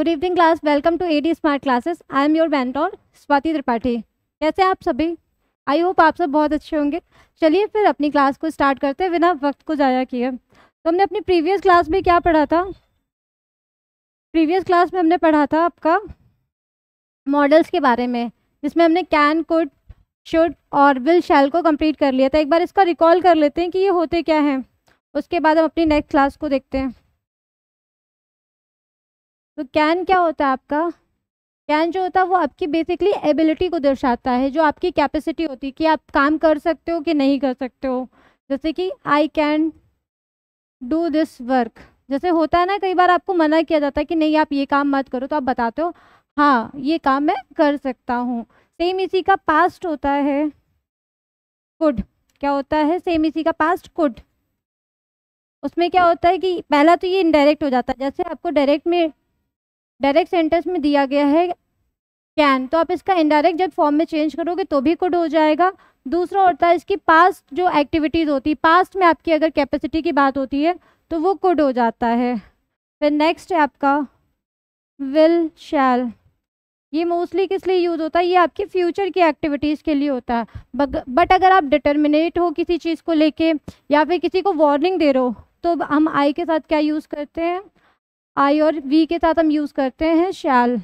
Good evening class welcome to A D smart classes I am your mentor Swati Tripathi कैसे आप सभी I hope आप सब बहुत अच्छे होंगे चलिए फिर अपनी क्लास को स्टार्ट करते हैं बिना वक्त को ज़ाया किए तो हमने अपनी प्रीवियस क्लास में क्या पढ़ा था प्रीवियस क्लास में हमने पढ़ा था आपका मॉडल्स के बारे में जिसमें हमने कैन कुड शुड और विल शैल को कम्प्लीट कर लिया था एक बार इसका रिकॉल कर लेते हैं कि ये होते क्या हैं उसके बाद हम अपनी नेक्स्ट क्लास को देखते हैं तो कैन क्या होता है आपका कैन जो होता है वो आपकी बेसिकली एबिलिटी को दर्शाता है जो आपकी कैपेसिटी होती है कि आप काम कर सकते हो कि नहीं कर सकते हो जैसे कि I can do this work जैसे होता है ना कई बार आपको मना किया जाता है कि नहीं आप ये काम मत करो तो आप बताते हो हाँ ये काम मैं कर सकता हूँ सेम इसी का पास्ट होता है कुड क्या होता है सेम इसी का पास्ट कुड उसमें क्या होता है कि पहला तो ये इनडायरेक्ट हो जाता है जैसे आपको डायरेक्ट में डायरेक्ट सेंटेंस में दिया गया है कैन तो आप इसका इनडायरेक्ट जब फॉर्म में चेंज करोगे तो भी कुड हो जाएगा दूसरा होता है इसकी पास्ट जो एक्टिविटीज़ होती है पास्ट में आपकी अगर कैपेसिटी की बात होती है तो वो कुड हो जाता है फिर नेक्स्ट है आपका विल शैल ये मोस्टली किस लिए यूज़ होता है ये आपकी फ्यूचर की एक्टिविटीज़ के लिए होता है बट अगर आप डिटर्मिनेट हो किसी चीज़ को लेके या फिर किसी को वार्निंग दे रहे हो तो हम आई के साथ क्या यूज़ करते हैं आई और वी के साथ हम यूज़ करते हैं शैल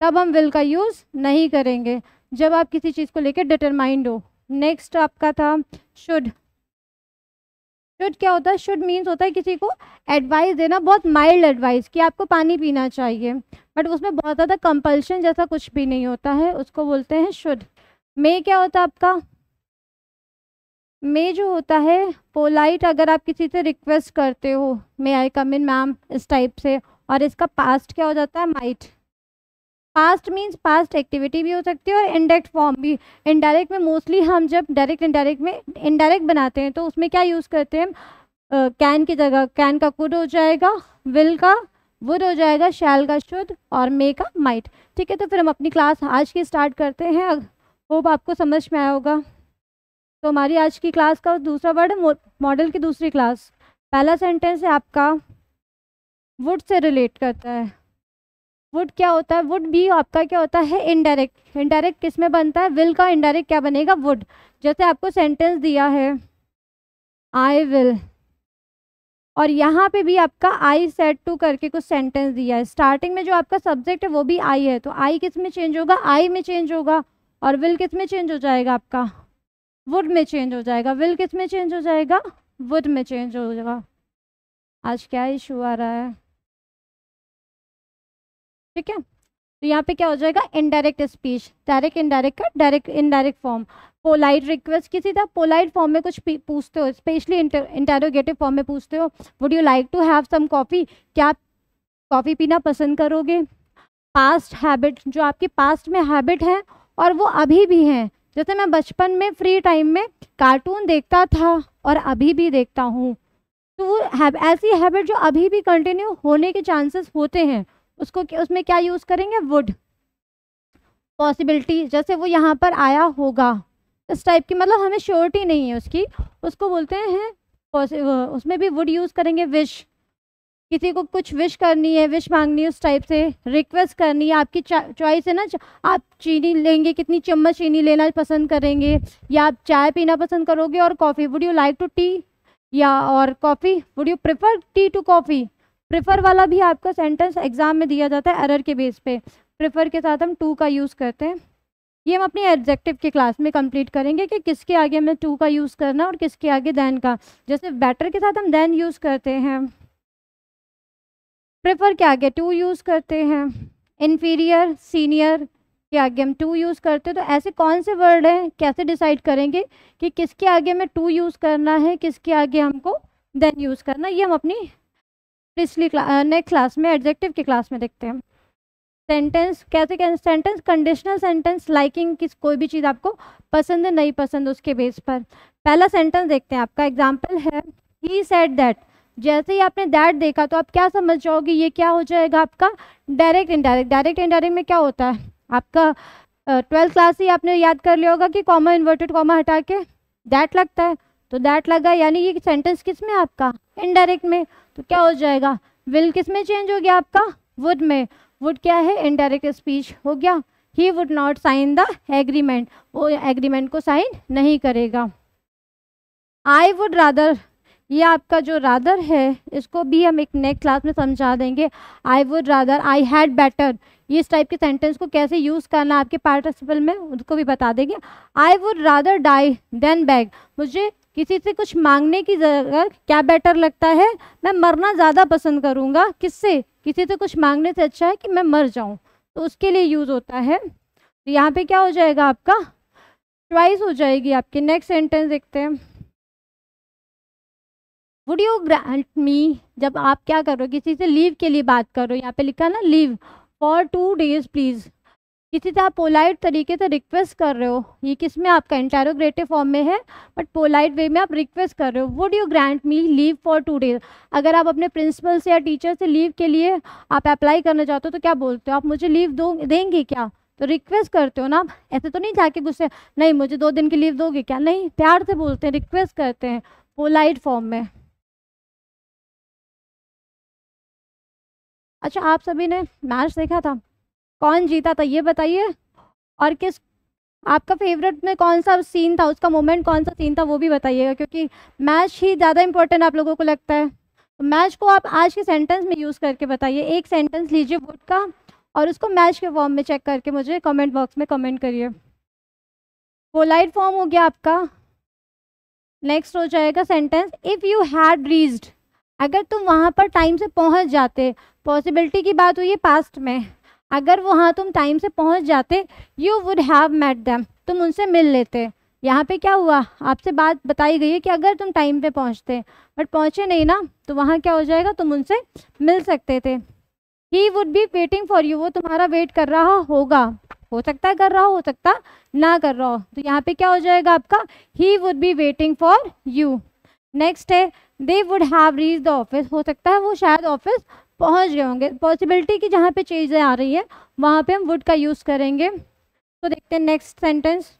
तब हम विल का यूज़ नहीं करेंगे जब आप किसी चीज़ को लेकर डिटरमाइंड हो नेक्स्ट आपका था शुड शुड क्या होता है शुड मीन्स होता है किसी को एडवाइस देना बहुत माइल्ड एडवाइस कि आपको पानी पीना चाहिए बट उसमें बहुत ज़्यादा कंपल्शन जैसा कुछ भी नहीं होता है उसको बोलते हैं शुड मे क्या होता है आपका मे जो होता है पोलाइट अगर आप किसी से रिक्वेस्ट करते हो मे आई कम इन मैम इस टाइप से और इसका पास्ट क्या हो जाता है might past means past activity भी हो सकती है और इंडेक्ट फॉर्म भी इनडायरेक्ट में मोस्टली हम जब डायरेक्ट इनडायरेक्ट में इनडायरेक्ट बनाते हैं तो उसमें क्या यूज़ करते हैं कैन uh, की जगह कैन का कुड हो जाएगा विल का वुड हो जाएगा शैल का शुद्ध और मे का माइट ठीक है तो फिर हम अपनी क्लास आज की स्टार्ट करते हैं होप आपको समझ में आया होगा तो हमारी आज की क्लास का दूसरा वर्ड है मॉडल की दूसरी क्लास पहला सेंटेंस है आपका वुड से रिलेट करता है वुड क्या होता है वुड भी आपका क्या होता है इनडायरेक्ट इनडायरेक्ट किस में बनता है विल का इनडायरेक्ट क्या बनेगा वुड जैसे आपको सेंटेंस दिया है आई विल और यहाँ पे भी आपका आई सेट टू करके कुछ सेंटेंस दिया है स्टार्टिंग में जो आपका सब्जेक्ट है वो भी आई है तो आई किस में चेंज होगा आई में चेंज होगा और विल किस में चेंज हो जाएगा आपका वुड में चेंज हो जाएगा विल किस में चेंज हो जाएगा वुड में चेंज हो जाएगा आज क्या इशू आ रहा है ठीक है तो यहाँ पे क्या हो जाएगा इनडायरेक्ट स्पीच डायरेक्ट इनडायरेक्ट का direct indirect form polite request किसी तरह पोलाइट फॉर्म में कुछ पूछते हो स्पेशली इंटेरोगेटिव फॉर्म में पूछते हो would you like to have some coffee क्या आप कॉफ़ी पीना पसंद करोगे पास्ट हैबिट जो आपकी पास्ट में हैबिट है और वो अभी भी हैं जैसे मैं बचपन में फ्री टाइम में कार्टून देखता था और अभी भी देखता हूँ तो वो हैब, ऐसी हैबिट जो अभी भी कंटिन्यू होने के चांसेस होते हैं उसको उसमें क्या यूज़ करेंगे वुड पॉसिबिलिटी जैसे वो यहाँ पर आया होगा इस टाइप की मतलब हमें श्योरिटी नहीं है उसकी उसको बोलते हैं उसमें भी वुड यूज़ करेंगे विश किसी को कुछ विश करनी है विश मांगनी है उस टाइप से रिक्वेस्ट करनी है आपकी चॉइस है ना आप चीनी लेंगे कितनी चम्मच चीनी लेना पसंद करेंगे या आप चाय पीना पसंद करोगे और coffee would you like to tea या और coffee would you prefer tea to coffee prefer वाला भी आपका सेंटेंस एग्ज़ाम में दिया जाता है एरर के बेस पे प्रिफर के साथ हम टू का यूज़ करते हैं ये हम अपने एडजेक्टिव के क्लास में कंप्लीट करेंगे कि किसके आगे हमें टू का यूज़ करना और किसके आगे दैन का जैसे बैटर के साथ हम दैन यूज़ करते हैं प्रेफर के आगे टू यूज़ करते हैं इन्फीरियर सीनियर के आगे हम टू यूज़ करते हैं तो ऐसे कौन से वर्ड हैं कैसे डिसाइड करेंगे कि किसके आगे हमें टू यूज़ करना है किसके आगे हमको देन यूज़ करना ये हम अपनी पिछली नेक्स्ट क्लास में एडजेक्टिव की क्लास में देखते हैं सेंटेंस कैसे क्या सेंटेंस कंडीशनल सेंटेंस लाइकिंग किस कोई भी चीज़ आपको पसंद है नहीं पसंद उसके बेस पर पहला सेंटेंस देखते हैं आपका एग्जाम्पल है ही सेट दैट जैसे ही आपने दैट देखा तो आप क्या समझ जाओगे ये क्या हो जाएगा आपका डायरेक्ट इनडायरेक्ट डायरेक्ट इनडायरेक्ट में क्या होता है आपका ट्वेल्थ क्लास ही आपने याद कर लिया होगा कि कॉमा इन्वर्टेड कॉमा हटा के दैट लगता है तो दैट लगा यानी ये सेंटेंस किस में आपका इनडायरेक्ट में तो क्या हो जाएगा विल किस में चेंज हो गया आपका वुड में वुड क्या है इनडायरेक्ट स्पीच हो गया he would not sign the agreement वो एग्रीमेंट को साइन नहीं करेगा आई वुड रादर ये आपका जो रादर है इसको भी हम एक नेक्स्ट क्लास में समझा देंगे I would rather I had better ये इस टाइप के सेंटेंस को कैसे यूज़ करना आपके पार्टिसिपल में उसको भी बता देंगे I would rather die than beg मुझे किसी से कुछ मांगने की जगह क्या बेटर लगता है मैं मरना ज़्यादा पसंद करूँगा किससे किसी से कुछ मांगने से अच्छा है कि मैं मर जाऊँ तो उसके लिए यूज़ होता है तो यहाँ पे क्या हो जाएगा आपका ट्वाइस हो जाएगी आपके नेक्स्ट सेंटेंस देखते हैं वुड यू ग्रांट मी जब आप क्या कर रहे हो किसी से लीव के लिए बात कर रहे हो यहाँ पे लिखा ना leave for two days please किसी से आप पोलाइट तरीके से रिक्वेस्ट कर रहे हो ये किस में आपका इंटेरोग्रेटिव फॉर्म में है बट पोलाइट वे में आप रिक्वेस्ट कर रहे हो would you grant me leave for two days अगर आप अपने प्रिंसिपल से या टीचर से लीव के लिए आप अप्लाई करना चाहते हो तो क्या बोलते हो आप मुझे लीव दो देंगे क्या तो रिक्वेस्ट करते हो ना आप ऐसे तो नहीं जाके गुस्से नहीं मुझे दो दिन की लीव दोगे क्या नहीं प्यार से बोलते हैं रिक्वेस्ट करते हैं पोलाइट फॉर्म में अच्छा आप सभी ने मैच देखा था कौन जीता था ये बताइए और किस आपका फेवरेट में कौन सा सीन था उसका मोमेंट कौन सा सीन था वो भी बताइएगा क्योंकि मैच ही ज़्यादा इंपॉर्टेंट आप लोगों को लगता है मैच को आप आज के सेंटेंस में यूज़ करके बताइए एक सेंटेंस लीजिए वुड का और उसको मैच के फॉर्म में चेक करके मुझे कमेंट बॉक्स में कमेंट करिए पोलाइट फॉर्म हो गया आपका नेक्स्ट हो जाएगा sentence if you had reached अगर तुम वहाँ पर टाइम से पहुँच जाते पॉसिबिलिटी की बात हुई है पास्ट में अगर वहाँ तुम टाइम से पहुँच जाते you would have met them तुम उनसे मिल लेते यहाँ पे क्या हुआ आपसे बात बताई गई है कि अगर तुम टाइम पे पहुँचते बट पहुँचे नहीं ना तो वहाँ क्या हो जाएगा तुम उनसे मिल सकते थे he would be waiting for you वो तुम्हारा वेट कर रहा होगा हो सकता है कर रहा हो हो सकता ना कर रहा हो तो यहाँ पे क्या हो जाएगा आपका he would be waiting for you next है they would have reach the office हो सकता है वो शायद ऑफिस पहुंच गए होंगे पॉसिबिलिटी की जहाँ पे चीज़ें आ रही है वहाँ पे हम वुड का यूज़ करेंगे तो देखते हैं नेक्स्ट सेंटेंस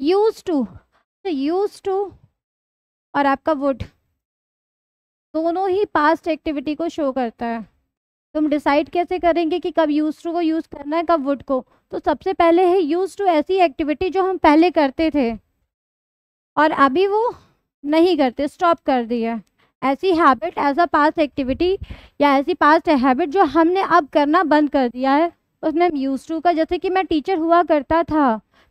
यूज टू तो यूज टू और आपका वुड दोनों ही पास्ट एक्टिविटी को शो करता है तुम तो डिसाइड कैसे करेंगे कि कब यूज टू को यूज़ करना है कब वुड को तो सबसे पहले है यूज टू ऐसी एक्टिविटी जो हम पहले करते थे और अभी वो नहीं करते स्टॉप कर दिया ऐसी habit as a past activity या ऐसी पास्ट हैबिट जो हमने अब करना बंद कर दिया है उसमें यूज टू का जैसे कि मैं टीचर हुआ करता था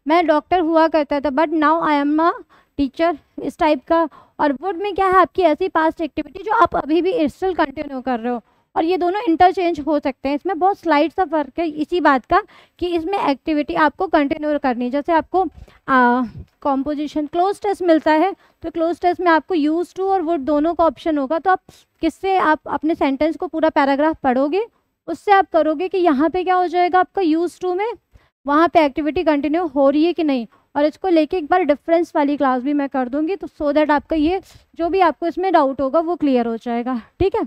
मैं डॉक्टर हुआ करता था but now I am a teacher इस टाइप का और वुड में क्या है आपकी ऐसी पास्ट एक्टिविटी जो आप अभी भी स्टिल कंटिन्यू कर रहे हो और ये दोनों इंटरचेंज हो सकते हैं इसमें बहुत स्लाइड सा फर्क है इसी बात का कि इसमें एक्टिविटी आपको कंटिन्यू करनी जैसे आपको कॉम्पोजिशन क्लोज टेस्ट मिलता है तो क्लोज टेस्ट में आपको यूज टू और वुड दोनों का ऑप्शन होगा तो आप किससे आप अपने सेंटेंस को पूरा पैराग्राफ पढ़ोगे उससे आप करोगे कि यहाँ पर क्या हो जाएगा आपका यूज टू में वहाँ पर एक्टिविटी कंटिन्यू हो रही है कि नहीं और इसको लेके एक बार डिफरेंस वाली क्लास भी मैं कर दूंगी तो सो so दैट आपका ये जो भी आपको इसमें डाउट होगा वो क्लियर हो जाएगा ठीक है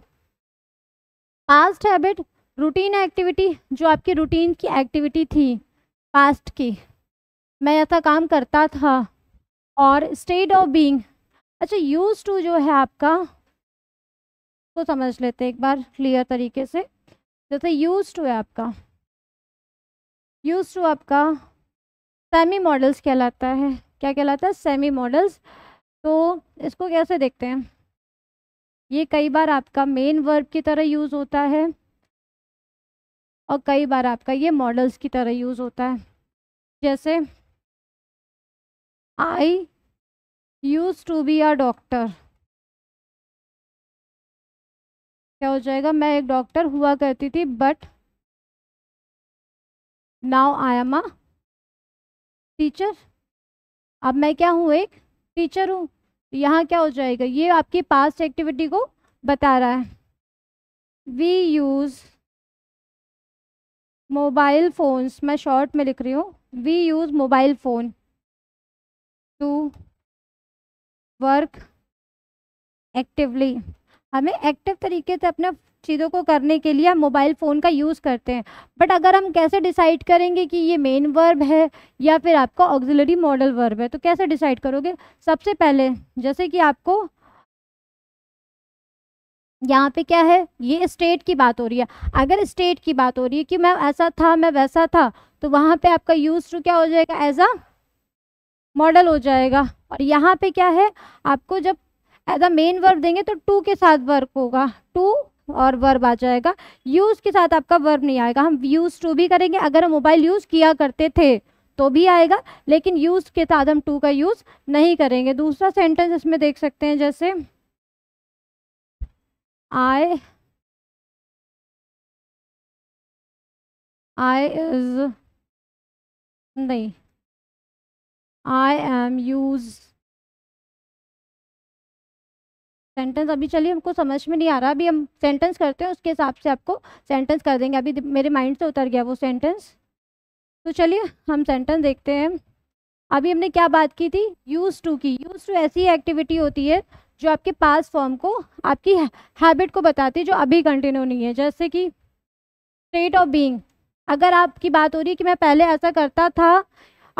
पास्ट हैबिट रूटीन एक्टिविटी जो आपकी रूटीन की एक्टिविटी थी पास्ट की मैं ऐसा काम करता था और स्टेट ऑफ बीइंग अच्छा यूज टू जो है आपका तो समझ लेते एक बार क्लियर तरीके से जैसे यूज टू है आपका यूज टू आपका सेमी मॉडल्स कहलाता है क्या कहलाता है सेमी मॉडल्स तो इसको कैसे देखते हैं ये कई बार आपका मेन वर्ब की तरह यूज़ होता है और कई बार आपका ये मॉडल्स की तरह यूज़ होता है जैसे I used to be a doctor क्या हो जाएगा मैं एक डॉक्टर हुआ करती थी but now I am a teacher अब मैं क्या हूँ एक टीचर हूँ तो यहाँ क्या हो जाएगा ये आपकी पास्ट एक्टिविटी को बता रहा है वी यूज़ मोबाइल फ़ोन्स मैं शॉर्ट में लिख रही हूँ we use mobile phone to work actively हमें एक्टिव तरीके से अपना चीज़ों को करने के लिए हम मोबाइल फ़ोन का यूज़ करते हैं बट अगर हम कैसे डिसाइड करेंगे कि ये मेन वर्ब है या फिर आपका ऑक्जिलरी मॉडल वर्ब है तो कैसे डिसाइड करोगे सबसे पहले जैसे कि आपको यहाँ पे क्या है ये स्टेट की बात हो रही है अगर स्टेट की बात हो रही है कि मैं ऐसा था मैं वैसा था तो वहाँ पे आपका यूज़ टू क्या हो जाएगा एज अ मॉडल हो जाएगा और यहाँ पे क्या है आपको जब एज अ मेन वर्ब देंगे तो टू के साथ वर्क होगा टू और वर्ब आ जाएगा यूज़ के साथ आपका वर्ब नहीं आएगा हम यूज़ टू भी करेंगे अगर हम मोबाइल यूज़ किया करते थे तो भी आएगा लेकिन यूज़ के साथ हम टू का यूज़ नहीं करेंगे दूसरा सेंटेंस इसमें देख सकते हैं जैसे आई आई इज नहीं आई एम यूज़ सेंटेंस अभी चलिए हमको समझ में नहीं आ रहा अभी हम सेंटेंस करते हैं उसके हिसाब से आपको सेंटेंस कर देंगे अभी मेरे माइंड से उतर गया वो सेंटेंस तो चलिए हम सेंटेंस देखते हैं अभी हमने क्या बात की थी यूज़ टू की यूज़ टू ऐसी एक्टिविटी होती है जो आपके पास फॉर्म को आपकी हैबिट को बताती है जो अभी कंटिन्यू नहीं है जैसे कि स्टेट ऑफ बीइंग अगर आपकी बात हो रही है कि मैं पहले ऐसा करता था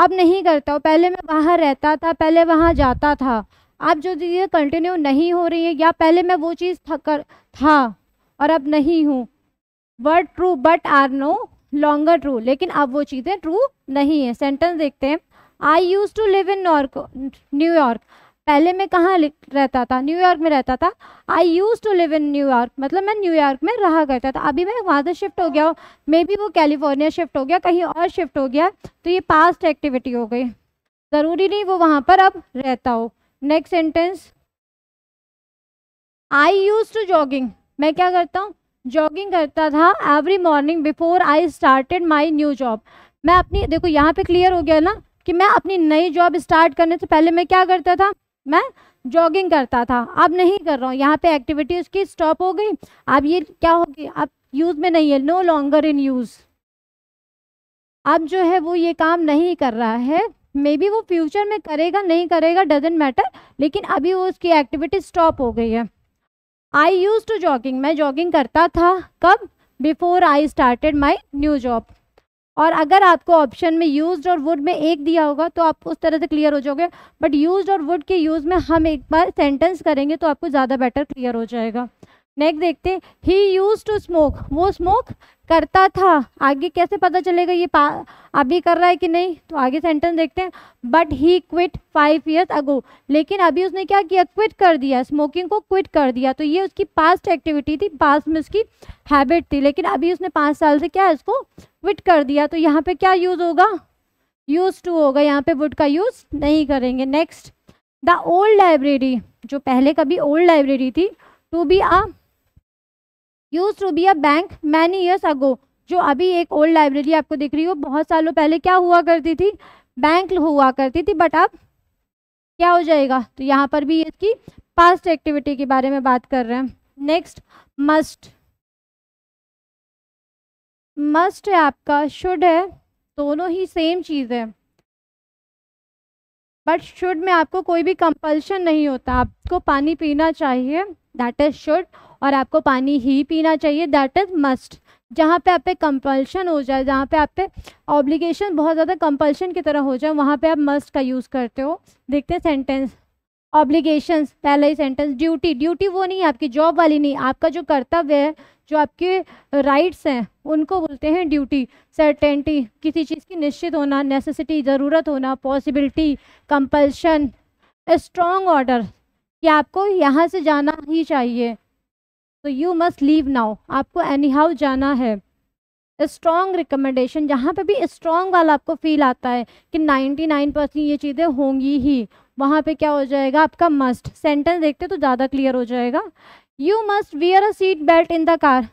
अब नहीं करता हूँ पहले मैं वहाँ रहता था पहले वहाँ जाता था आप जो चीज़ें कंटिन्यू नहीं हो रही है या पहले मैं वो चीज़ थकर था और अब नहीं हूँ were true but are no longer true लेकिन अब वो चीज़ें ट्रू नहीं है सेंटेंस देखते हैं I used to live in New York पहले मैं कहाँ रहता था न्यूयॉर्क में रहता था I used to live in New York मतलब मैं न्यूयॉर्क में रहा करता था अभी मैं वहाँ से शिफ्ट हो गया मे बी वो कैलिफोर्निया शिफ्ट हो गया कहीं और शिफ्ट हो गया तो ये पास्ट एक्टिविटी हो गई ज़रूरी नहीं वो वहाँ पर अब रहता हो next sentence I used to jogging मैं क्या करता हूँ जॉगिंग करता था every morning before I started my new job मैं अपनी देखो यहाँ पे क्लियर हो गया ना कि मैं अपनी नई जॉब स्टार्ट करने से पहले मैं क्या करता था मैं जॉगिंग करता था अब नहीं कर रहा हूँ यहाँ पे एक्टिविटी उसकी स्टॉप हो गई अब ये क्या होगी अब यूज़ में नहीं है नो लॉन्गर इन यूज़ अब जो है वो ये काम नहीं कर रहा है मे बी वो फ्यूचर में करेगा नहीं करेगा डजेंट मैटर लेकिन अभी वो उसकी एक्टिविटी स्टॉप हो गई है आई यूज़ टू जॉगिंग मैं जॉगिंग करता था कब before I started my new job और अगर आपको ऑप्शन में यूज और वुड में एक दिया होगा तो आप उस तरह से क्लियर हो जाओगे बट यूज और वुड के यूज़ में हम एक बार सेंटेंस करेंगे तो आपको ज़्यादा बेटर क्लियर हो जाएगा नेक्स्ट देखते ही यूज़ टू स्मोक वो स्मोक करता था आगे कैसे पता चलेगा ये अभी कर रहा है कि नहीं तो आगे सेंटेंस देखते हैं but he quit five years ago लेकिन अभी उसने क्या किया क्विट कर दिया स्मोकिंग को क्विट कर दिया तो ये उसकी पास्ट एक्टिविटी थी पास्ट में उसकी हैबिट थी लेकिन अभी उसने पाँच साल से क्या है इसको क्विट कर दिया तो यहाँ पे क्या यूज़ होगा यूज़ टू होगा यहाँ पे वुड का यूज़ नहीं करेंगे नेक्स्ट द ओल्ड लाइब्रेरी जो पहले कभी ओल्ड लाइब्रेरी थी to be a used to be a bank many years ago जो अभी एक ओल्ड लाइब्रेरी आपको दिख रही हो बहुत सालों पहले क्या हुआ करती थी बैंक हुआ करती थी बट अब क्या हो जाएगा तो यहाँ पर भी इसकी पास्ट एक्टिविटी के बारे में बात कर रहे हैं नेक्स्ट मस्ट मस्ट है आपका शुड है दोनों ही सेम चीज़ है बट शुड में आपको कोई भी कंपल्शन नहीं होता आपको पानी पीना चाहिए दैट इज शुड और आपको पानी ही पीना चाहिए दैट इज़ मस्ट जहाँ पे आप पे कंपल्शन हो जाए जहाँ पे आप पे ऑब्लिगेशन बहुत ज़्यादा कंपल्शन की तरह हो जाए वहाँ पे आप मस्ट का यूज़ करते हो देखते हैं सेंटेंस ऑब्लिगेशंस पहला ही सेंटेंस ड्यूटी ड्यूटी वो नहीं है आपकी जॉब वाली नहीं आपका जो कर्तव्य है जो आपके राइट्स हैं उनको बोलते हैं ड्यूटी सर्टेंटी किसी चीज़ की निश्चित होना नेसेसिटी ज़रूरत होना पॉसिबिलिटी कंपल्शन स्ट्रॉन्ग ऑर्डर कि आपको यहाँ से जाना ही चाहिए तो यू मस्ट लीव नाउ आपको एनी हाउ जाना है स्ट्रॉन्ग रिकमेंडेशन जहाँ पे भी स्ट्रॉन्ग वाला आपको फील आता है कि 99 परसेंट ये चीज़ें होंगी ही वहाँ पे क्या हो जाएगा आपका मस्ट सेंटेंस देखते तो ज़्यादा क्लियर हो जाएगा you must wear a seat belt in the car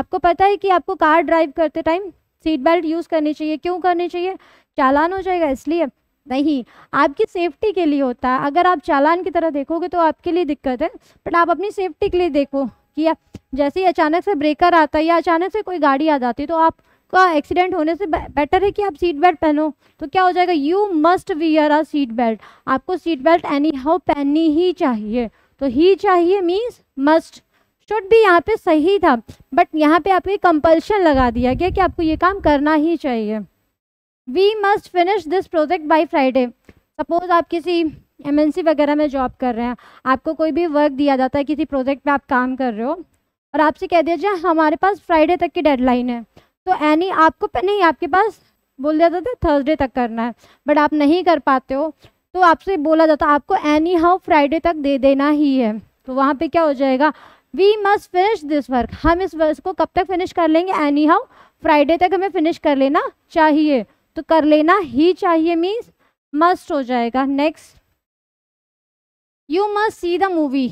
आपको पता है कि आपको कार ड्राइव करते टाइम सीट बेल्ट यूज़ करनी चाहिए क्यों करनी चाहिए चालान हो जाएगा इसलिए नहीं आपकी सेफ्टी के लिए होता है अगर आप चालान की तरह देखोगे तो आपके लिए दिक्कत है बट आप अपनी सेफ्टी के लिए देखो किया जैसे ही अचानक से ब्रेकर आता है या अचानक से कोई गाड़ी आ जाती है तो आपका एक्सीडेंट होने से बेटर है कि आप सीट बेल्ट पहनो तो क्या हो जाएगा you must wear a seat belt आपको सीट बेल्ट एनी हाउ पहननी ही चाहिए तो ही चाहिए मीन्स मस्ट शुड भी यहाँ पे सही था बट यहाँ पे आपको कंपल्शन लगा दिया गया कि आपको ये काम करना ही चाहिए we must finish this project by Friday suppose आप किसी एम वगैरह में जॉब कर रहे हैं आपको कोई भी वर्क दिया जाता है किसी प्रोजेक्ट पे आप काम कर रहे हो और आपसे कह दिया जाए हमारे पास फ्राइडे तक की डेडलाइन है तो एनी आपको नहीं आपके पास बोल दिया जाता है थर्सडे तक करना है बट आप नहीं कर पाते हो तो आपसे बोला जाता है आपको एनी हाउ फ्राइडे तक दे देना ही है तो वहाँ पे क्या हो जाएगा we must finish this work हम इस वर्क को कब तक फिनिश कर लेंगे एनी हाउ फ्राइडे तक हमें फिनिश कर लेना चाहिए तो कर लेना ही चाहिए मीन्स मस्ट हो जाएगा next you must see the movie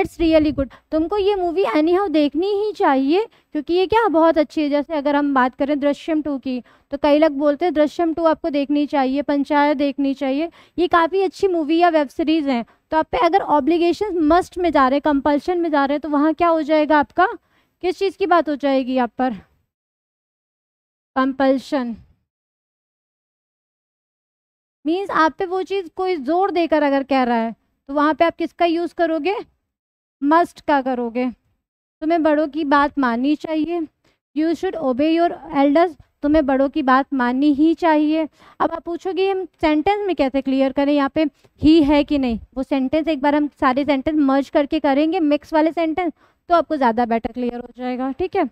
it's really good तुमको ये मूवी एनी हाउ देखनी ही चाहिए क्योंकि ये क्या बहुत अच्छी है जैसे अगर हम बात करें दृश्यम टू की तो कई लोग बोलते हैं दृश्यम टू आपको देखनी चाहिए पंचायत देखनी चाहिए ये काफ़ी अच्छी मूवी या वेब सीरीज़ हैं तो आप पे अगर ऑब्लिगेशन मस्ट में जा रहे हैं कंपल्शन में जा रहे हैं तो वहाँ क्या हो जाएगा आपका किस चीज़ की बात हो जाएगी आप पर कंपल्शन मीन्स आप पे वो चीज़ कोई ज़ोर देकर अगर कह रहा है तो वहाँ पे आप किसका यूज़ करोगे मस्ट का करोगे तुम्हें बड़ों की बात माननी चाहिए you should obey your elders तुम्हें बड़ों की बात माननी ही चाहिए अब आप पूछोगे हम सेंटेंस में कैसे क्लियर करें यहाँ पे ही है कि नहीं वो सेंटेंस एक बार हम सारे सेंटेंस मर्ज करके करेंगे मिक्स वाले सेंटेंस तो आपको ज़्यादा बेटर क्लियर हो जाएगा ठीक है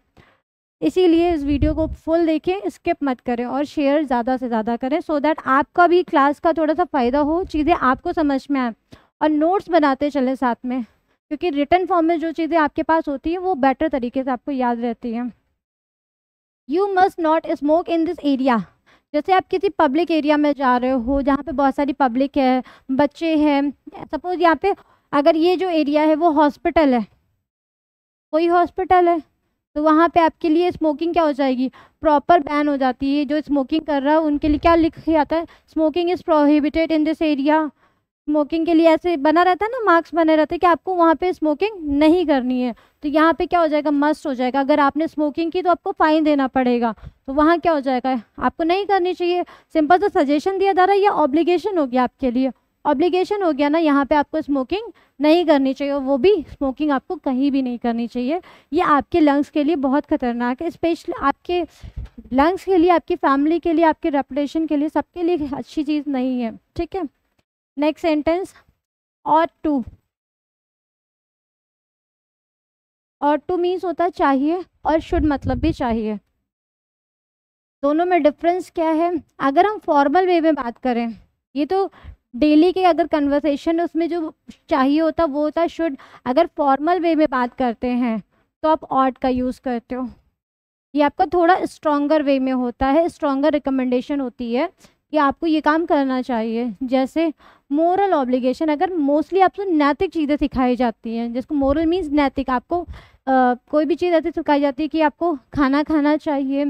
इसीलिए इस वीडियो को फुल देखें स्किप मत करें और शेयर ज़्यादा से ज़्यादा करें सो so दैट आपका भी क्लास का थोड़ा सा फ़ायदा हो चीज़ें आपको समझ में आए और नोट्स बनाते चले साथ में क्योंकि रिटर्न फॉर्म में जो चीज़ें आपके पास होती हैं वो बेटर तरीके से आपको याद रहती हैं you must not smoke in this area जैसे आप किसी पब्लिक एरिया में जा रहे हो जहाँ पे बहुत सारी पब्लिक है बच्चे हैं सपोज यहाँ पे अगर ये जो एरिया है वो हॉस्पिटल है कोई हॉस्पिटल है तो वहाँ पे आपके लिए स्मोकिंग क्या हो जाएगी प्रॉपर बैन हो जाती है जो स्मोकिंग कर रहा है उनके लिए क्या लिख जाता है smoking is prohibited in this area smoking के लिए ऐसे बना रहता है ना मार्क्स बने रहते हैं कि आपको वहाँ पे स्मोकिंग नहीं करनी है तो यहाँ पे क्या हो जाएगा मस्ट हो जाएगा अगर आपने स्मोकिंग की तो आपको फ़ाइन देना पड़ेगा तो वहाँ क्या हो जाएगा आपको नहीं करनी चाहिए सिंपल सा सजेशन दिया जा रहा है या ऑब्लीगेशन हो गया आपके लिए ऑब्लीगेशन हो गया ना यहाँ पर आपको स्मोकिंग नहीं करनी चाहिए वो भी स्मोकिंग आपको कहीं भी नहीं करनी चाहिए ये आपके लंग्स के लिए बहुत खतरनाक है स्पेशली आपके लंग्स के लिए आपकी फैमिली के लिए आपके रेपुटेशन के लिए सबके लिए अच्छी चीज़ नहीं है ठीक है next sentence ought to ought to means होता है चाहिए और शुड मतलब भी चाहिए दोनों में डिफरेंस क्या है अगर हम फॉर्मल वे में बात करें ये तो डेली के अगर कन्वर्सेशन उसमें जो चाहिए होता वो होता शुड अगर फॉर्मल वे में बात करते हैं तो आप ऑट का यूज़ करते हो ये आपका थोड़ा स्ट्रॉन्गर वे में होता है स्ट्रॉन्गर रिकमेंडेशन होती है कि आपको ये काम करना चाहिए जैसे मोरल ऑब्लिगेशन अगर मोस्टली आपको नैतिक चीज़ें सिखाई जाती हैं जिसको मोरल मीन्स नैतिक आपको आ, कोई भी चीज़ ऐसी सिखाई जाती है कि आपको खाना खाना चाहिए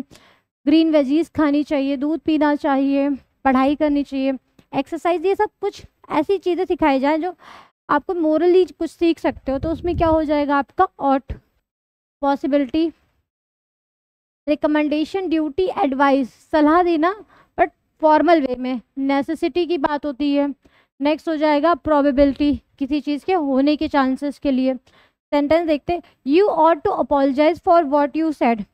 ग्रीन वेजीज खानी चाहिए दूध पीना चाहिए पढ़ाई करनी चाहिए एक्सरसाइज ये सब कुछ ऐसी चीज़ें सिखाई जाए जो आपको मोरली कुछ सीख सकते हो तो उसमें क्या हो जाएगा आपका ought possibility recommendation duty advice सलाह देना फॉर्मल वे में नेसेसिटी की बात होती है नेक्स्ट हो जाएगा प्रोबेबिलिटी किसी चीज़ के होने के चांसेस के लिए सेंटेंस देखते you ought to apologise for what you said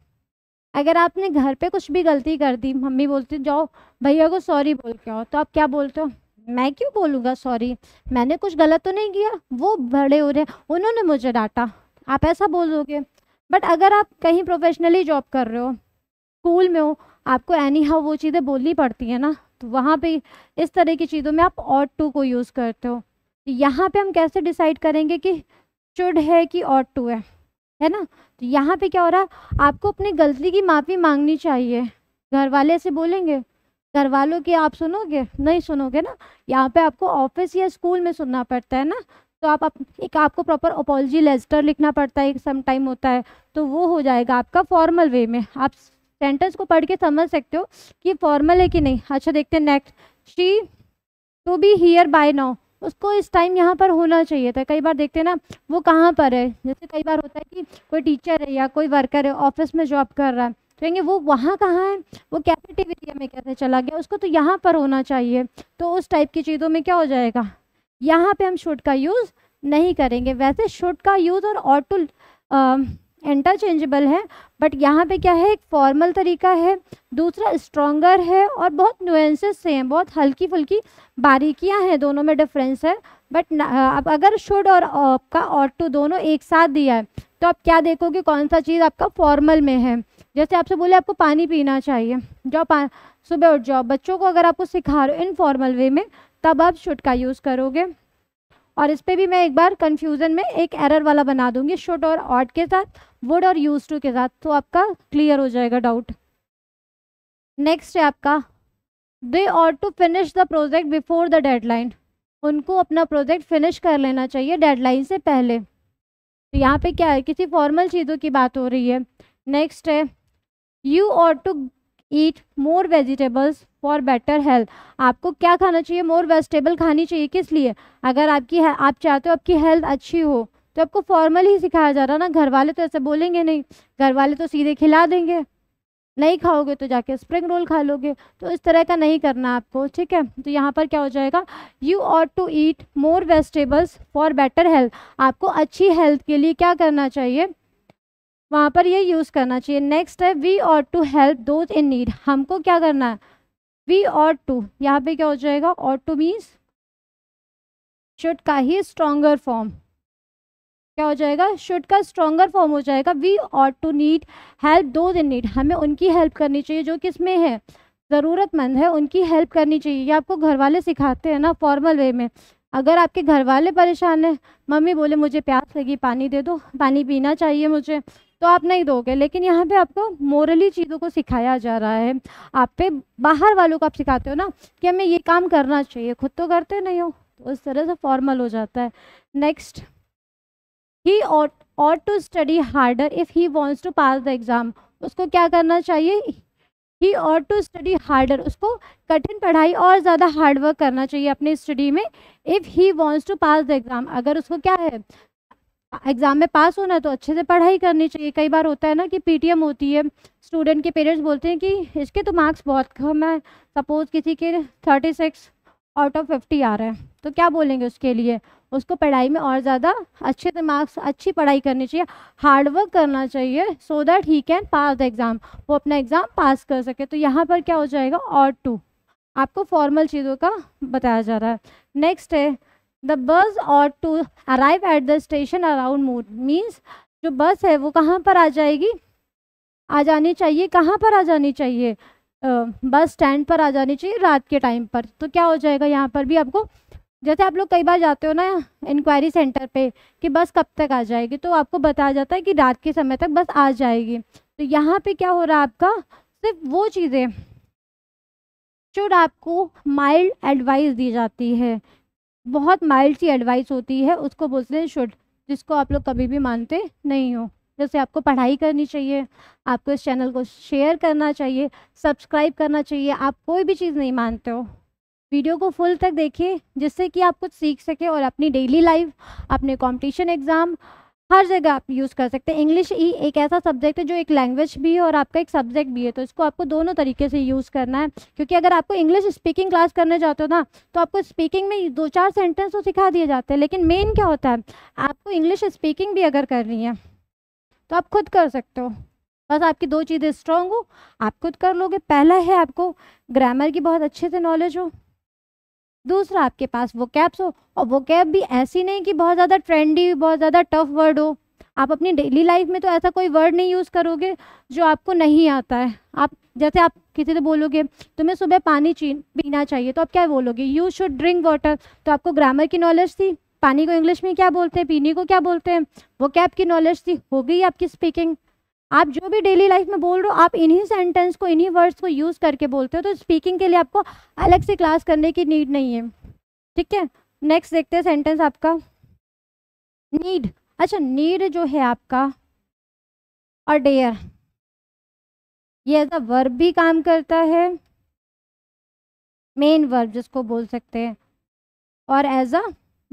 अगर आपने घर पे कुछ भी गलती कर दी मम्मी बोलती जाओ भैया को सॉरी बोल के आओ तो आप क्या बोलते हो मैं क्यों बोलूँगा सॉरी मैंने कुछ गलत तो नहीं किया वो बड़े हो रहे हैं उन्होंने मुझे डांटा आप ऐसा बोलोगे बट अगर आप कहीं प्रोफेशनली जॉब कर रहे हो स्कूल में हो आपको एनी हाउ वो चीज़ें बोलनी पड़ती हैं ना तो वहाँ पे इस तरह की चीज़ों में आप ऑट टू को यूज़ करते हो तो यहाँ पे हम कैसे डिसाइड करेंगे कि चुड है कि ऑट टू है है ना तो यहाँ पे क्या हो रहा है आपको अपनी गलती की माफ़ी मांगनी चाहिए घर वाले से बोलेंगे घर वालों की आप सुनोगे नहीं सुनोगे ना यहाँ पर आपको ऑफिस या स्कूल में सुनना पड़ता है ना तो आप, एक आपको प्रॉपर अपोलॉजी लेस्टर लिखना पड़ता है एक सम टाइम होता है तो वो हो जाएगा आपका फॉर्मल वे में आप सेंटेंस को पढ़ के समझ सकते हो कि फॉर्मल है कि नहीं अच्छा देखते हैं next she to be here by now उसको इस टाइम यहाँ पर होना चाहिए था कई बार देखते हैं ना वो कहाँ पर है जैसे कई बार होता है कि कोई टीचर है या कोई वर्कर है ऑफिस में जॉब कर रहा है तो कहेंगे वो वहाँ कहाँ है वो कैफेटेरिया में कैसे चला गया उसको तो यहाँ पर होना चाहिए तो उस टाइप की चीज़ों में क्या हो जाएगा यहाँ पे हम शुड का यूज़ नहीं करेंगे वैसे शुड का यूज़ और ऑटो इंटरचेंजेबल है बट यहाँ पे क्या है एक फॉर्मल तरीका है दूसरा स्ट्रोंगर है और बहुत नुएंसेस से हैं बहुत हल्की फुल्की बारीकियाँ हैं दोनों में डिफरेंस है बट अब अगर शुड और आपका ऑट टू दोनों एक साथ दिया है तो आप क्या देखोगे कौन सा चीज़ आपका फॉर्मल में है जैसे आपसे बोले आपको पानी पीना चाहिए जो सुबह उठ जाओ बच्चों को अगर आपको सिखा रहे हो इनफॉर्मल वे में तब आप शुड का यूज़ करोगे और इस पर भी मैं एक बार कन्फ्यूज़न में एक एरर वाला बना दूंगी शुड और ऑट के साथ वुड और यूज टू के साथ तो आपका क्लियर हो जाएगा डाउट नेक्स्ट है आपका they ought to finish the project before the deadline उनको अपना प्रोजेक्ट फिनिश कर लेना चाहिए डेडलाइन से पहले तो यहाँ पे क्या है किसी फॉर्मल चीज़ों की बात हो रही है नेक्स्ट है you ought to eat more vegetables for better health आपको क्या खाना चाहिए मोर वेजिटेबल खानी चाहिए किस लिए अगर आपकी आप चाहते हो आपकी हेल्थ अच्छी हो तो आपको फॉर्मल ही सिखाया जा रहा ना घर वाले तो ऐसे बोलेंगे नहीं घर वाले तो सीधे खिला देंगे नहीं खाओगे तो जाके स्प्रिंग रोल खा लोगे तो इस तरह का नहीं करना आपको ठीक है तो यहाँ पर क्या हो जाएगा you ought to eat more vegetables for better health आपको अच्छी हेल्थ के लिए क्या करना चाहिए वहाँ पर ये यूज़ करना चाहिए नेक्स्ट है we ought to help those in need हमको क्या करना है वी ऑट टू यहाँ पे क्या हो जाएगा ऑट टू मीन्स शुड का ही स्ट्रोंगर फॉर्म क्या हो जाएगा शुड का स्ट्रॉगर फॉर्म हो जाएगा we ought to need help those in need हमें उनकी हेल्प करनी चाहिए जो किस में है ज़रूरतमंद है उनकी हेल्प करनी चाहिए ये आपको घर वाले सिखाते हैं ना फॉर्मल वे में अगर आपके घर वाले परेशान हैं मम्मी बोले मुझे प्यास लगी पानी दे दो पानी पीना चाहिए मुझे तो आप नहीं दोगे लेकिन यहाँ पे आपको मोरली चीज़ों को सिखाया जा रहा है आप पे बाहर वालों को आप सिखाते हो ना कि हमें ये काम करना चाहिए खुद तो करते नहीं हो तो उस तरह से फॉर्मल हो जाता है next he ought, ought to study harder if he wants to pass the exam उसको क्या करना चाहिए he ought to study harder उसको कठिन पढ़ाई और ज़्यादा हार्डवर्क करना चाहिए अपनी स्टडी में if he wants to pass the exam अगर उसको क्या है एग्ज़ाम में पास होना है तो अच्छे से पढ़ाई करनी चाहिए कई बार होता है ना कि पीटीएम होती है स्टूडेंट के पेरेंट्स बोलते हैं कि इसके तो मार्क्स बहुत कम है सपोज़ किसी के thirty six out of fifty आ रहे हैं तो क्या बोलेंगे उसके लिए उसको पढ़ाई में और ज़्यादा अच्छे दिमाग मार्क्स अच्छी पढ़ाई करनी चाहिए हार्डवर्क करना चाहिए so that he can pass the exam वो अपना एग्ज़ाम पास कर सके तो यहाँ पर क्या हो जाएगा और टू आपको फॉर्मल चीज़ों का बताया जा रहा है नेक्स्ट है the bus ought to arrive at the station around mood means जो बस है वो कहाँ पर आ जाएगी आ जानी चाहिए कहाँ पर आ जानी चाहिए बस स्टैंड पर आ जानी चाहिए रात के टाइम पर तो क्या हो जाएगा यहाँ पर भी आपको जैसे आप लोग कई बार जाते हो ना इंक्वायरी सेंटर पे कि बस कब तक आ जाएगी तो आपको बताया जाता है कि रात के समय तक बस आ जाएगी तो यहाँ पे क्या हो रहा है आपका सिर्फ वो चीज़ें शुड आपको माइल्ड एडवाइस दी जाती है बहुत माइल्ड सी एडवाइस होती है उसको बोलते हैं शुड जिसको आप लोग कभी भी मानते नहीं हो जैसे आपको पढ़ाई करनी चाहिए आपको इस चैनल को शेयर करना चाहिए सब्सक्राइब करना चाहिए आप कोई भी चीज़ नहीं मानते हो वीडियो को फुल तक देखिए जिससे कि आप कुछ सीख सकें और अपनी डेली लाइफ अपने कॉम्पिटिशन एग्ज़ाम हर जगह आप यूज़ कर सकते हैं इंग्लिश ही e एक ऐसा सब्जेक्ट है जो एक लैंग्वेज भी है और आपका एक सब्जेक्ट भी है तो इसको आपको दोनों तरीके से यूज़ करना है क्योंकि अगर आपको इंग्लिश स्पीकिंग क्लास करने जाते हो ना तो आपको स्पीकिंग में दो चार सेंटेंस तो सिखा दिए जाते हैं लेकिन मेन क्या होता है आपको इंग्लिश स्पीकिंग भी अगर करनी है तो आप खुद कर सकते हो बस आपकी दो चीज़ें स्ट्रांग हो आप खुद कर लोगे पहला है आपको ग्रामर की बहुत अच्छे से नॉलेज हो दूसरा आपके पास वो कैप्स हो और वो कैप भी ऐसी नहीं कि बहुत ज़्यादा ट्रेंडी बहुत ज़्यादा टफ वर्ड हो आप अपनी डेली लाइफ में तो ऐसा कोई वर्ड नहीं यूज़ करोगे जो आपको नहीं आता है आप जैसे आप किसी से बोलोगे तुम्हें सुबह पानी पीना चाहिए तो आप क्या बोलोगे यू शुड ड्रिंक वाटर तो आपको ग्रामर की नॉलेज थी पानी को इंग्लिश में क्या बोलते हैं पीने को क्या बोलते हैं वो कैब की नॉलेज थी हो गई आपकी स्पीकिंग आप जो भी डेली लाइफ में बोल रहे हो आप इन्हीं सेंटेंस को इन्हीं वर्ड्स को यूज़ करके बोलते हो तो स्पीकिंग के लिए आपको अलग से क्लास करने की नीड नहीं है ठीक है नेक्स्ट देखते हैं सेंटेंस आपका नीड अच्छा नीड जो है आपका और डेयर ये एज अ वर्ब भी काम करता है मेन वर्ब जिसको बोल सकते हैं और एज अ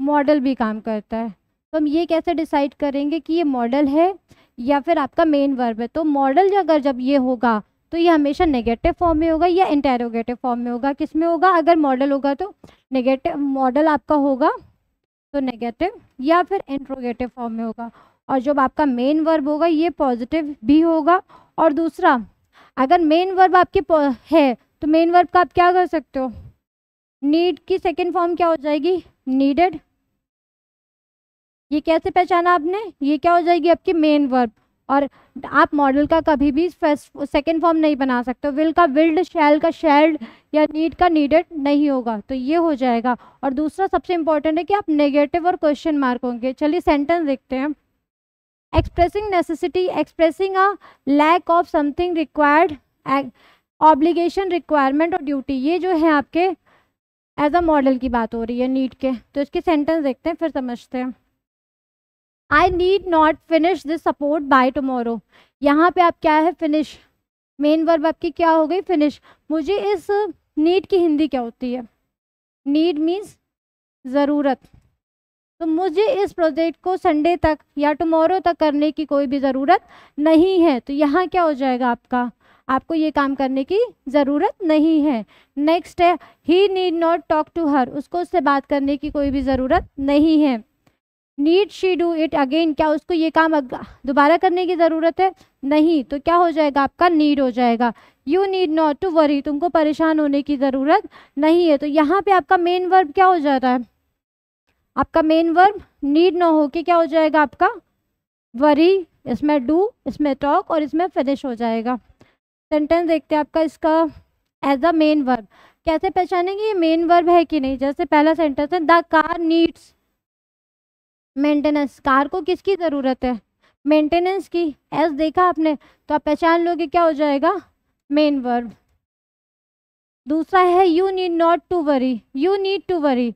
मॉडल भी काम करता है तो हम ये कैसे डिसाइड करेंगे कि ये मॉडल है या फिर आपका मेन वर्ब है तो मॉडल अगर जब ये होगा तो ये हमेशा नेगेटिव फॉर्म में होगा या इंटेरोगेटिव फॉर्म में होगा किस में होगा अगर मॉडल होगा तो नेगेटिव मॉडल आपका होगा तो नेगेटिव या फिर इंट्रोगेटिव फॉर्म में होगा और जब आपका मेन वर्ब होगा ये पॉजिटिव भी होगा और दूसरा अगर मेन वर्ब आपके है तो मेन वर्ब का आप क्या कर सकते हो नीड की सेकेंड फॉर्म क्या हो जाएगी नीडेड ये कैसे पहचाना आपने ये क्या हो जाएगी आपकी मेन वर्ब और आप मॉडल का कभी भी फर्स्ट सेकेंड फॉर्म नहीं बना सकते विल का विल्ड शैल का शेल्ड या नीड का नीडेड नहीं होगा तो ये हो जाएगा और दूसरा सबसे इम्पॉर्टेंट है कि आप नेगेटिव और क्वेश्चन मार्क होंगे चलिए सेंटेंस देखते हैं expressing necessity expressing a lack of something required obligation requirement और ड्यूटी ये जो है आपके एज अ मॉडल की बात हो रही है नीट के तो इसके सेंटेंस देखते हैं फिर समझते हैं I need not finish this support by tomorrow यहाँ पे आप क्या है फिनिश मेन वर्ब आपकी क्या हो गई फिनिश मुझे इस नीड की हिंदी क्या होती है नीड मीन्स ज़रूरत तो मुझे इस प्रोजेक्ट को संडे तक या टमोरो तक करने की कोई भी ज़रूरत नहीं है तो यहाँ क्या हो जाएगा आपका आपको ये काम करने की ज़रूरत नहीं है नेक्स्ट है he need not talk to her उसको उससे बात करने की कोई भी ज़रूरत नहीं है need she do it again क्या उसको ये काम दोबारा करने की ज़रूरत है नहीं तो क्या हो जाएगा आपका नीड हो जाएगा you need not to worry तुमको परेशान होने की ज़रूरत नहीं है तो यहाँ पे आपका मेन वर्ब क्या हो जाता है आपका मेन वर्ब नीड ना हो के क्या हो जाएगा आपका वरी इसमें डू इसमें टॉक और इसमें फिनिश हो जाएगा सेंटेंस देखते हैं आपका इसका एज अ मेन वर्ब कैसे पहचानेंगे ये मेन वर्ब है कि नहीं जैसे पहला सेंटेंस है the car needs maintenance car को किसकी ज़रूरत है मेंटेनेंस की एस देखा आपने तो आप पहचान लोगे क्या हो जाएगा मेन वर्ब दूसरा है you need not to worry you need to worry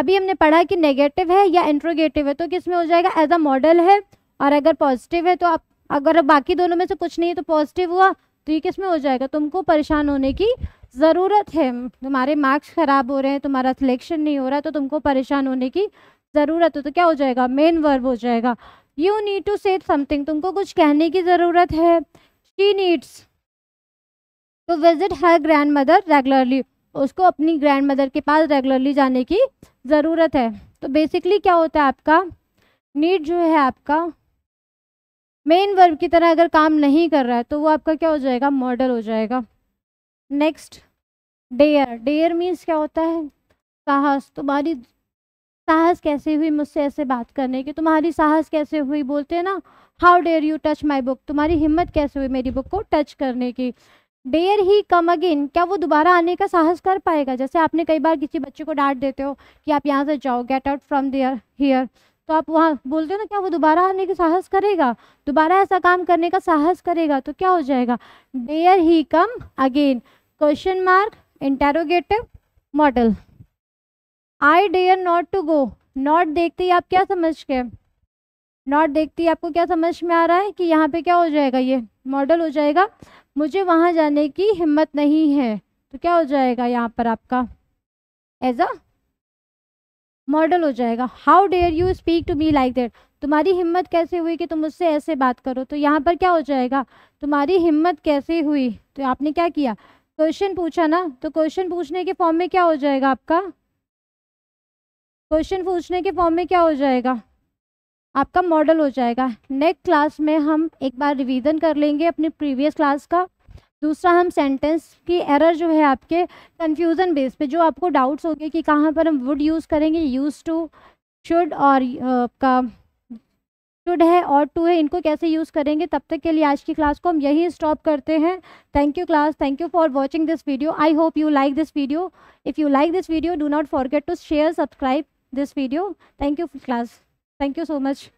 अभी हमने पढ़ा कि नेगेटिव है या इंट्रोगेटिव है तो किस में हो जाएगा एज अ मॉडल है और अगर पॉजिटिव है तो आप अगर बाकी दोनों में से कुछ नहीं है तो पॉजिटिव हुआ तो ये किस में हो जाएगा तुमको परेशान होने की ज़रूरत है तुम्हारे मार्क्स ख़राब हो रहे हैं तुम्हारा सिलेक्शन नहीं हो रहा है तो तुमको परेशान होने की ज़रूरत हो तो क्या हो जाएगा मेन वर्ब हो जाएगा you need to say something तुमको कुछ कहने की ज़रूरत है she needs to visit her grandmother regularly उसको अपनी ग्रैंड मदर के पास रेगुलरली जाने की ज़रूरत है तो बेसिकली क्या होता है आपका नीड जो है आपका मेन वर्ब की तरह अगर काम नहीं कर रहा है तो वो आपका क्या हो जाएगा मॉडल हो जाएगा नेक्स्ट डेयर डेयर मीन्स क्या होता है साहस तुम्हारी साहस कैसे हुई मुझसे ऐसे बात करने की तुम्हारी साहस कैसे हुई बोलते हैं ना how dare you touch my book तुम्हारी हिम्मत कैसे हुई मेरी बुक को टच करने की डेयर ही कम अगेन क्या वो दोबारा आने का साहस कर पाएगा जैसे आपने कई बार किसी बच्चे को डांट देते हो कि आप यहाँ से जाओ get out from there here तो आप वहाँ बोलते हो ना क्या वो दोबारा आने का साहस करेगा दोबारा ऐसा काम करने का साहस करेगा तो क्या हो जाएगा dare he come again question mark interrogative modal I dare not to go not देखते ही आप क्या समझ के नॉट देखते ही आपको क्या समझ में आ रहा है कि यहाँ पे क्या हो जाएगा ये मॉडल हो जाएगा मुझे वहाँ जाने की हिम्मत नहीं है तो क्या हो जाएगा यहाँ पर आपका एज अ मॉडल हो जाएगा how dare you speak to me like that तुम्हारी हिम्मत कैसे हुई कि तुम मुझसे ऐसे बात करो तो यहाँ पर क्या हो जाएगा तुम्हारी हिम्मत कैसे हुई तो आपने क्या किया क्वेश्चन पूछा ना तो क्वेश्चन पूछने के फॉर्म में क्या हो जाएगा आपका क्वेश्चन पूछने के फॉर्म में क्या हो जाएगा आपका मॉडल हो जाएगा नेक्स्ट क्लास में हम एक बार रिवीजन कर लेंगे अपनी प्रीवियस क्लास का दूसरा हम सेंटेंस की एरर जो है आपके कंफ्यूजन बेस पे जो आपको डाउट्स हो गए कि कहाँ पर हम वुड यूज़ करेंगे यूज़ टू शुड और आपका शुड है और टू है इनको कैसे यूज़ करेंगे तब तक के लिए आज की क्लास को हम यही स्टॉप करते हैं thank you class thank you for watching this video I hope you like this video if you like this video do not forget to share subscribe this video. Thank you class. Thank you so much.